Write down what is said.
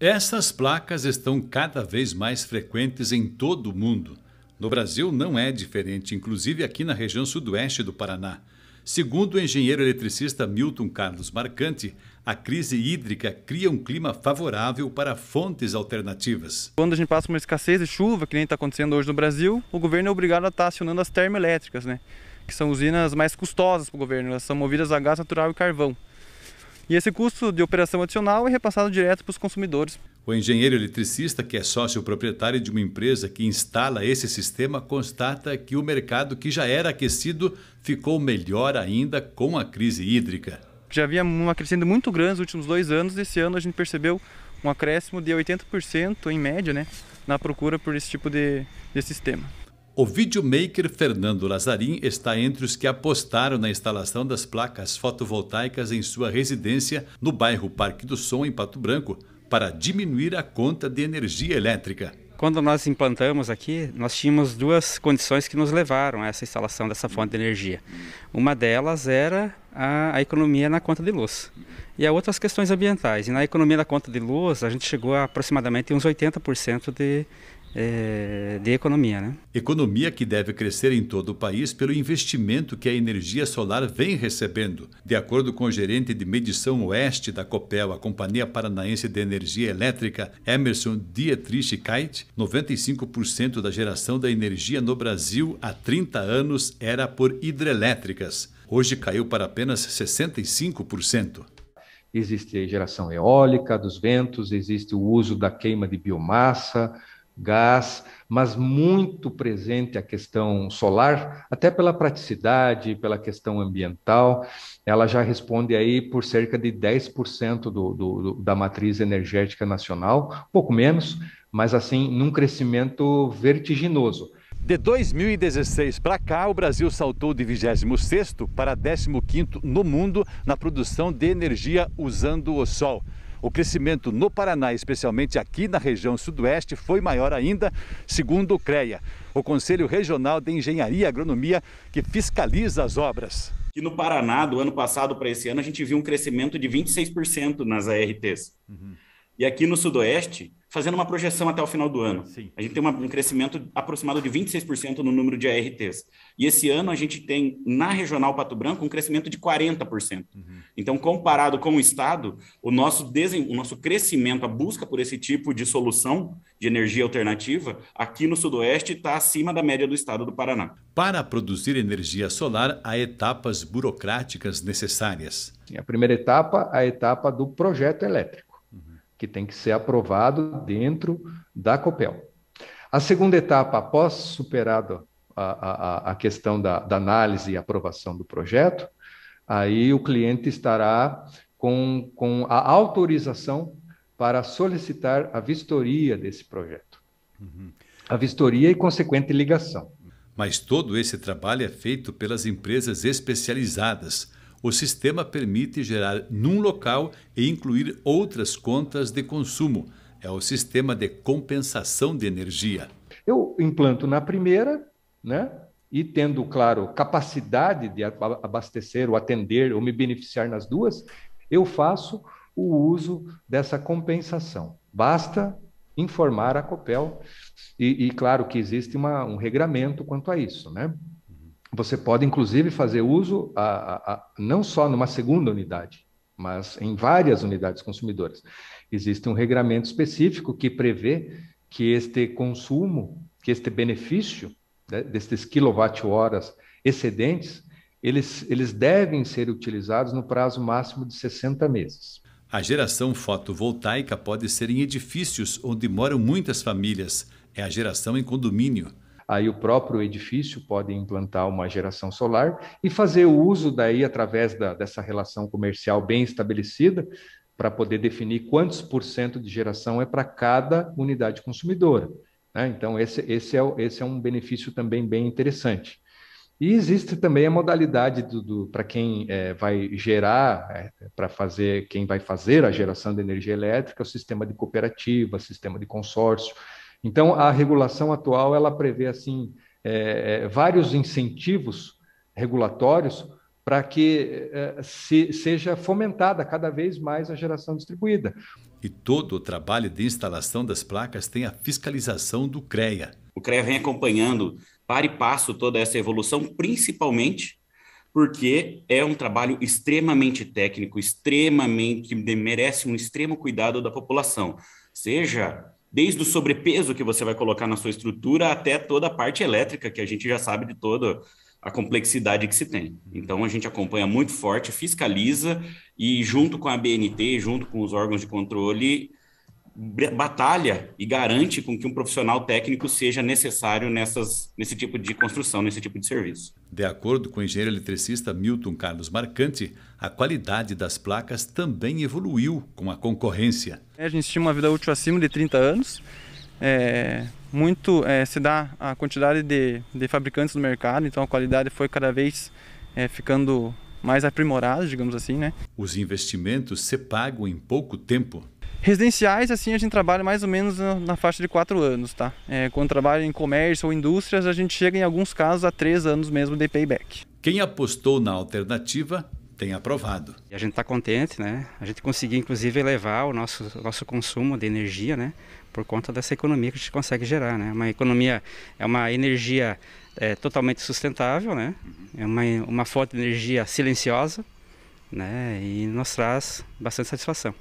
Essas placas estão cada vez mais frequentes em todo o mundo. No Brasil não é diferente, inclusive aqui na região sudoeste do Paraná. Segundo o engenheiro eletricista Milton Carlos Marcante, a crise hídrica cria um clima favorável para fontes alternativas. Quando a gente passa por uma escassez de chuva, que nem está acontecendo hoje no Brasil, o governo é obrigado a estar tá acionando as termoelétricas, né? que são usinas mais custosas para o governo. Elas são movidas a gás natural e carvão. E esse custo de operação adicional é repassado direto para os consumidores. O engenheiro eletricista, que é sócio proprietário de uma empresa que instala esse sistema, constata que o mercado que já era aquecido ficou melhor ainda com a crise hídrica. Já havia uma crescendo muito grande nos últimos dois anos. Esse ano a gente percebeu um acréscimo de 80% em média né, na procura por esse tipo de, de sistema. O videomaker Fernando Lazarim está entre os que apostaram na instalação das placas fotovoltaicas em sua residência no bairro Parque do Som, em Pato Branco, para diminuir a conta de energia elétrica. Quando nós implantamos aqui, nós tínhamos duas condições que nos levaram a essa instalação dessa fonte de energia. Uma delas era a, a economia na conta de luz e a outras questões ambientais. E na economia da conta de luz, a gente chegou a aproximadamente uns 80% de é, de economia. Né? Economia que deve crescer em todo o país pelo investimento que a energia solar vem recebendo. De acordo com o gerente de medição oeste da COPEL, a Companhia Paranaense de Energia Elétrica, Emerson Dietrich Kite, 95% da geração da energia no Brasil há 30 anos era por hidrelétricas. Hoje caiu para apenas 65% existe a geração eólica dos ventos, existe o uso da queima de biomassa, gás, mas muito presente a questão solar, até pela praticidade, pela questão ambiental, ela já responde aí por cerca de 10% do, do, do, da matriz energética nacional, pouco menos, mas assim, num crescimento vertiginoso. De 2016 para cá, o Brasil saltou de 26º para 15º no mundo na produção de energia usando o sol. O crescimento no Paraná, especialmente aqui na região sudoeste, foi maior ainda, segundo o CREA, o Conselho Regional de Engenharia e Agronomia, que fiscaliza as obras. E no Paraná, do ano passado para esse ano, a gente viu um crescimento de 26% nas ARTs. Uhum. E aqui no Sudoeste, fazendo uma projeção até o final do ano. Sim. A gente tem uma, um crescimento aproximado de 26% no número de ARTs. E esse ano a gente tem, na Regional Pato Branco, um crescimento de 40%. Uhum. Então, comparado com o Estado, o nosso, o nosso crescimento, a busca por esse tipo de solução de energia alternativa, aqui no Sudoeste está acima da média do Estado do Paraná. Para produzir energia solar, há etapas burocráticas necessárias. A primeira etapa, a etapa do projeto elétrico que tem que ser aprovado dentro da COPEL. A segunda etapa, após superado a, a, a questão da, da, análise e aprovação do projeto, aí o cliente estará com, com a autorização para solicitar a vistoria desse projeto. Uhum. A vistoria e consequente ligação. Mas todo esse trabalho é feito pelas empresas especializadas o sistema permite gerar num local e incluir outras contas de consumo. É o sistema de compensação de energia. Eu implanto na primeira, né? E tendo, claro, capacidade de abastecer ou atender ou me beneficiar nas duas, eu faço o uso dessa compensação. Basta informar a COPEL e, e claro que existe uma, um regramento quanto a isso, né? você pode, inclusive, fazer uso a, a, a, não só numa segunda unidade, mas em várias unidades consumidoras. Existe um regramento específico que prevê que este consumo, que este benefício né, destes quilowatt-horas excedentes, eles, eles devem ser utilizados no prazo máximo de 60 meses. A geração fotovoltaica pode ser em edifícios onde moram muitas famílias. É a geração em condomínio aí o próprio edifício pode implantar uma geração solar e fazer o uso daí através da, dessa relação comercial bem estabelecida para poder definir quantos por cento de geração é para cada unidade consumidora. Né? Então, esse, esse, é, esse é um benefício também bem interessante. E existe também a modalidade do, do para quem é, vai gerar, é, para fazer, quem vai fazer a geração de energia elétrica, o sistema de cooperativa, sistema de consórcio, então, a regulação atual ela prevê assim é, é, vários incentivos regulatórios para que é, se, seja fomentada cada vez mais a geração distribuída. E todo o trabalho de instalação das placas tem a fiscalização do CREA. O CREA vem acompanhando para e passo toda essa evolução, principalmente porque é um trabalho extremamente técnico, extremamente que merece um extremo cuidado da população, seja desde o sobrepeso que você vai colocar na sua estrutura até toda a parte elétrica, que a gente já sabe de toda a complexidade que se tem. Então, a gente acompanha muito forte, fiscaliza e, junto com a BNT, junto com os órgãos de controle, batalha e garante com que um profissional técnico seja necessário nessas, nesse tipo de construção, nesse tipo de serviço. De acordo com o engenheiro eletricista Milton Carlos Marcante, a qualidade das placas também evoluiu com a concorrência. É, a gente tinha uma vida útil acima de 30 anos. É, muito é, se dá a quantidade de, de, fabricantes no mercado, então a qualidade foi cada vez é, ficando mais aprimorada, digamos assim. Né? Os investimentos se pagam em pouco tempo. Residenciais, assim, a gente trabalha mais ou menos na faixa de 4 anos, tá? É, quando trabalha em comércio ou indústrias, a gente chega em alguns casos a 3 anos mesmo de payback. Quem apostou na alternativa tem aprovado. E a gente está contente, né? A gente conseguiu, inclusive, elevar o nosso, nosso consumo de energia, né? Por conta dessa economia que a gente consegue gerar, né? Uma economia, é uma energia é, totalmente sustentável, né? É uma, uma fonte de energia silenciosa, né? E nos traz bastante satisfação.